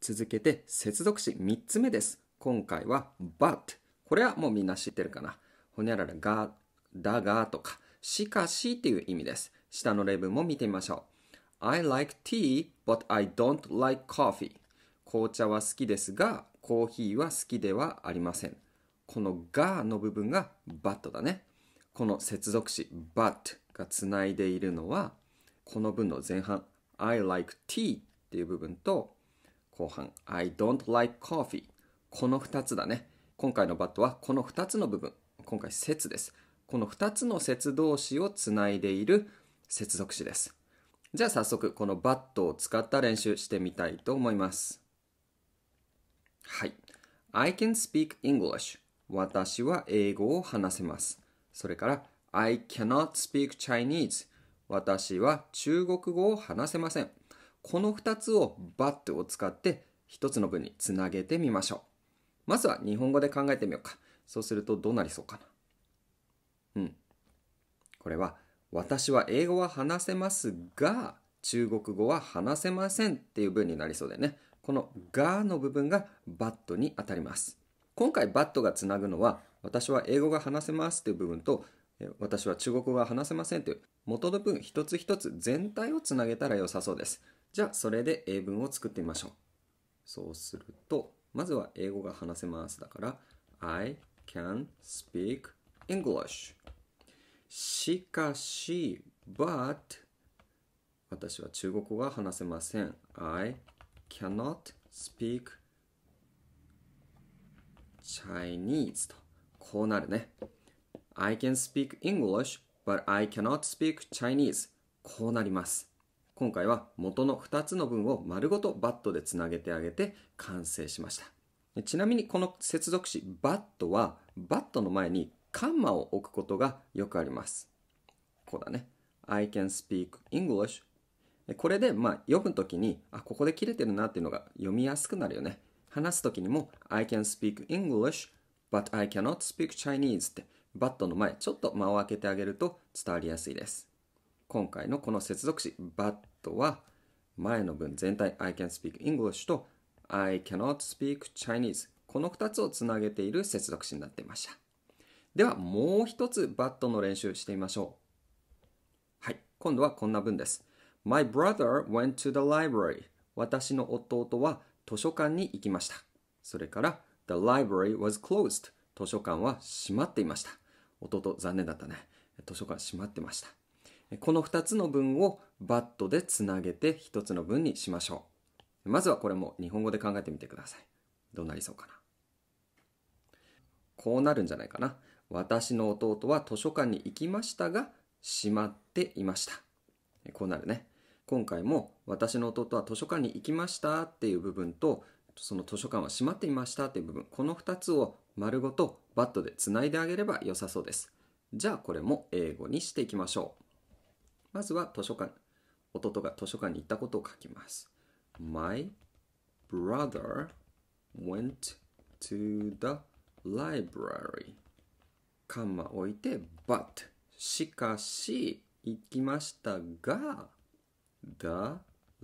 続けて接続詞3つ目です。今回は but。これはもうみんな知ってるかな。ほにゃららが、だがとか、しかしっていう意味です。下の例文も見てみましょう。I like tea, but I don't like coffee. 紅茶は好きですが、コーヒーは好きではありません。このがの部分が but だね。この接続詞 but がつないでいるのは、この文の前半 I like tea っていう部分と後半 I don't like coffee この2つだね今回のバットはこの2つの部分今回節ですこの2つの節同士をつないでいる接続詞ですじゃあ早速このバットを使った練習してみたいと思いますはい I can speak English 私は英語を話せますそれから I cannot speak Chinese 私は中国語を話せませんこの2つを but を使って1つの文につなげてみましょう。まずは日本語で考えてみようか。そうするとどうなりそうかな。うん。これは私は英語は話せますが中国語は話せませんっていう文になりそうでね。このがの部分がバットに当たります。今回バットがつなぐのは私は英語が話せますっていう部分と私は中国語が話せませんという元の文一つ一つ全体をつなげたら良さそうです。じゃあそれで英文を作ってみましょう。そうすると、まずは英語が話せますだから I can speak English しかし but 私は中国語が話せません I cannot speak Chinese とこうなるね I can speak English but I cannot speak Chinese こうなります今回は元の2つの文を丸ごとバットでつなげてあげて完成しましたちなみにこの接続詞バットはバットの前にカンマを置くことがよくありますこうだね I can speak English これでまあ読むときにあここで切れてるなっていうのが読みやすくなるよね話すときにも I can speak English but I cannot speak Chinese ってバットの前ちょっと間を空けてあげると伝わりやすいです今回のこの接続詞バットは前の文全体 I can speak English と I cannot speak Chinese この2つをつなげている接続詞になっていましたではもう一つバットの練習してみましょうはい今度はこんな文です My brother went to the library 私の弟は図書館に行きましたそれから The library was closed 図書館は閉まっていました弟残念だったね図書館閉まってましたこの2つの文をバットでつなげて1つの文にしましょう。まずはこれも日本語で考えてみてください。どうなりそうかな。こうなるんじゃないかな。私の弟は図書館に行きましたが、しまっていました。こうなるね。今回も私の弟は図書館に行きましたっていう部分と、その図書館は閉まっていましたっていう部分、この2つを丸ごとバットでつないであげれば良さそうです。じゃあこれも英語にしていきましょう。まずは図書館。弟が図書館に行ったことを書きます。My brother went to the library. カンマ置いて but しかし行きましたが The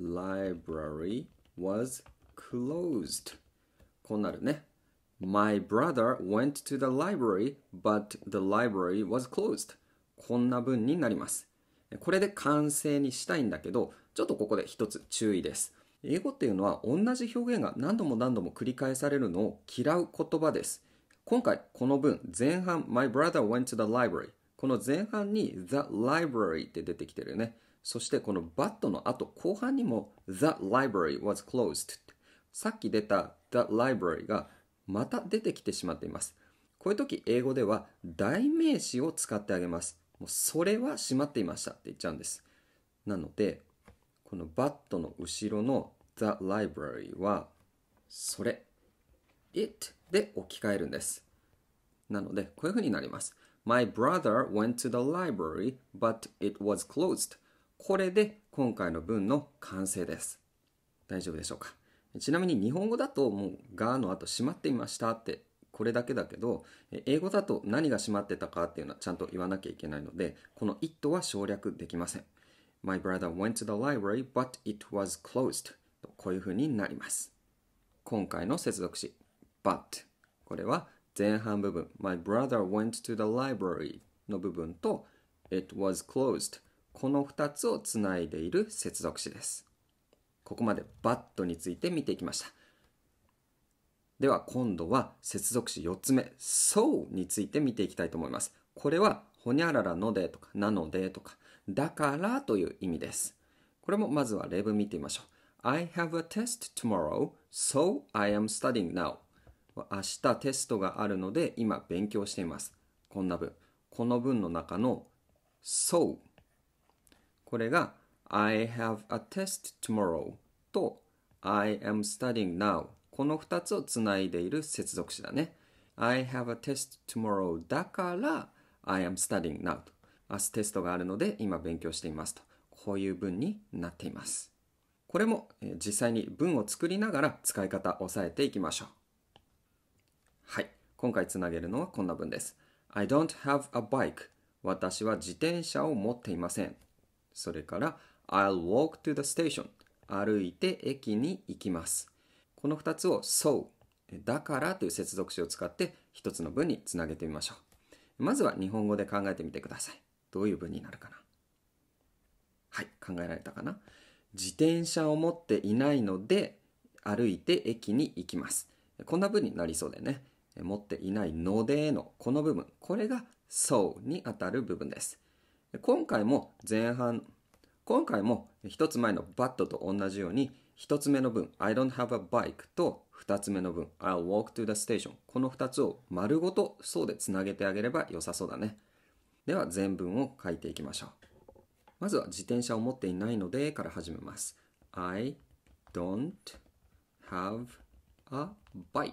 library was closed こうなるね My brother went to the library but the library was closed こんな文になりますこれで完成にしたいんだけど、ちょっとここで一つ注意です。英語っていうのは同じ表現が何度も何度も繰り返されるのを嫌う言葉です。今回この文前半 My brother went to the library この前半に The library って出てきてるよね。そしてこの but の後後半にも The library was closed さっき出た The library がまた出てきてしまっています。こういう時英語では代名詞を使ってあげます。もうそれは閉まっていましたって言っちゃうんです。なので、このバットの後ろの the library は、それ、it で置き換えるんです。なので、こういうふうになります。My brother went to the library, but it was closed. これで今回の文の完成です。大丈夫でしょうかちなみに日本語だともうがの後閉まっていましたってこれだけだけど英語だと何が閉まってたかっていうのはちゃんと言わなきゃいけないのでこの it は省略できません My brother went to the library but it was closed とこういうふうになります今回の接続詞 but これは前半部分 My brother went to the library の部分と It was closed この2つをつないでいる接続詞ですここまで but について見ていきましたでは今度は接続詞4つ目、そうについて見ていきたいと思います。これは、ほにゃららのでとか、なのでとか、だからという意味です。これもまずは例文見てみましょう。I have a test tomorrow, so I am studying now. 明日テストがあるので今勉強しています。こんな文。この文の中の so これが I have a test tomorrow と I am studying now この2つをつないでいる接続詞だね。I have a test tomorrow だから I am studying now と。明日テストがあるので今勉強していますと。こういう文になっています。これも実際に文を作りながら使い方を押さえていきましょう。はい。今回つなげるのはこんな文です。I don't have a bike. 私は自転車を持っていません。それから I'll walk to the station. 歩いて駅に行きます。この2つを so、だからという接続詞を使って1つの文につなげてみましょう。まずは日本語で考えてみてください。どういう文になるかなはい、考えられたかな自転車を持っていないので歩いて駅に行きます。こんな文になりそうだよね。持っていないのでのこの部分、これが so にあたる部分です。今回も前半、今回も一つ前の but と同じように1つ目の文 I don't have a bike と2つ目の文 I'll walk to the station この2つを丸ごとそうでつなげてあげれば良さそうだねでは全文を書いていきましょうまずは自転車を持っていないのでから始めます I don't have a bike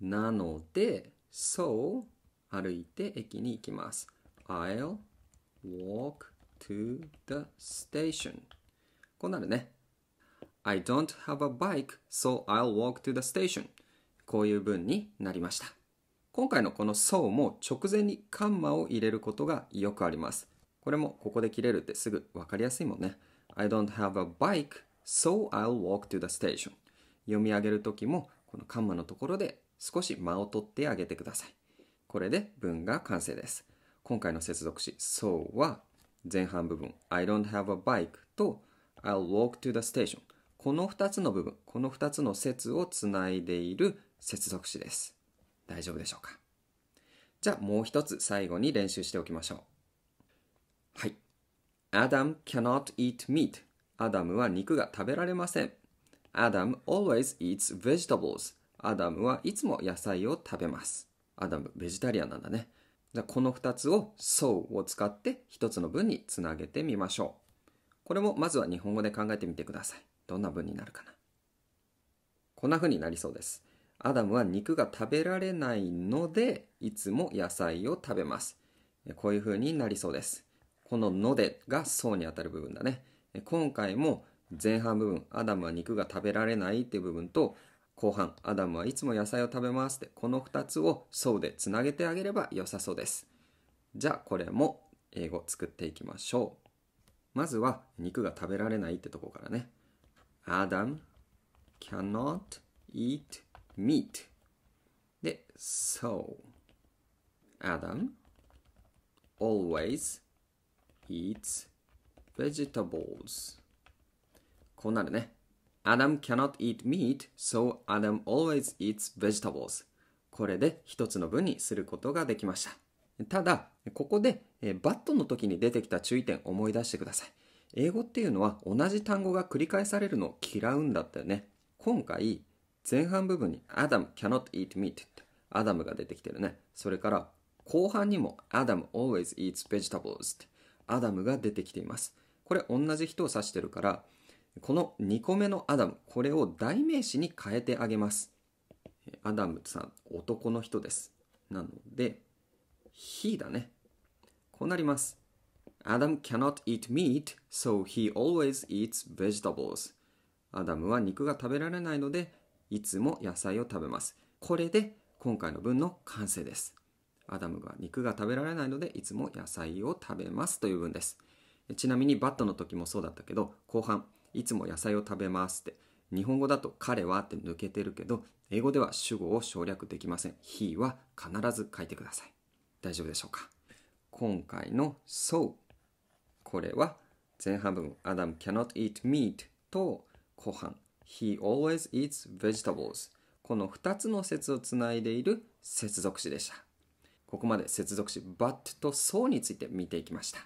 なので So 歩いて駅に行きます I'll walk to the station こうなるね I don't have a bike, so I'll walk to the station. こういう文になりました。今回のこの so も直前にカンマを入れることがよくあります。これもここで切れるってすぐ分かりやすいもんね。I don't have a bike, so I'll walk to the station. 読み上げるときもこのカンマのところで少し間を取ってあげてください。これで文が完成です。今回の接続詞 so は前半部分 I don't have a bike と I'll walk to the station この二つの部分、この二つの節をつないでいる接続詞です。大丈夫でしょうかじゃあもう一つ最後に練習しておきましょう。はい。Adam cannot eat meat. アダムは肉が食べられません。Adam always eats vegetables. アダムはいつも野菜を食べます。アダム、ベジタリアンなんだね。じゃあこの二つを so を使って一つの文につなげてみましょう。これもまずは日本語で考えてみてください。どんな文になるかなこんな風になりそうですアダムは肉が食べられないのでいつも野菜を食べますこういう風になりそうですこの「ので」が「そう」にあたる部分だね今回も前半部分アダムは肉が食べられないっていう部分と後半アダムはいつも野菜を食べますってこの2つを「そう」でつなげてあげれば良さそうですじゃあこれも英語作っていきましょうまずは肉が食べられないってとこからね Adam cannot eat meat で So Adam always eats vegetables こうなるね Adam cannot eat meat so Adam always eats vegetables これで一つの文にすることができましたただここでバットの時に出てきた注意点を思い出してください英語っていうのは同じ単語が繰り返されるのを嫌うんだったよね。今回、前半部分に Adam cannot eat meat ってアダムが出てきてるね。それから後半にも Adam always eats vegetables ってアダムが出てきています。これ同じ人を指してるから、この2個目のアダム、これを代名詞に変えてあげます。アダムさん、男の人です。なので、he だね。こうなります。Adam cannot eat meat, so he always eats vegetables. アダムは肉が食べられないので、いつも野菜を食べます。これで今回の文の完成です。アダムが肉が食べられないので、いつも野菜を食べますという文です。ちなみにバットの時もそうだったけど、後半、いつも野菜を食べますって、日本語だと彼はって抜けてるけど、英語では主語を省略できません。he は必ず書いてください。大丈夫でしょうか今回の so これは前半部分 Adam cannot eat meat と後半 He always eats vegetables この2つの説をつないでいる接続詞でしたここまで接続詞 but と so について見ていきました